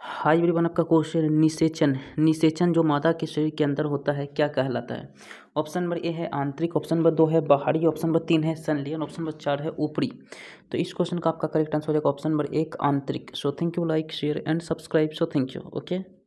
high everyone आपका question निषेचन निषेचन जो मादा के शरीर के अंदर होता है क्या कहलाता है ऑप्शन नंबर ए है आंतरिक ऑप्शन नंबर दो है बाहरी ऑप्शन नंबर तीन है सनलियन ऑप्शन नंबर चार है ऊपरी तो इस क्वेश्चन का आपका करेक्ट आंसर हो जाएगा ऑप्शन नंबर एक आंतरिक so thank you like share and subscribe so thank you okay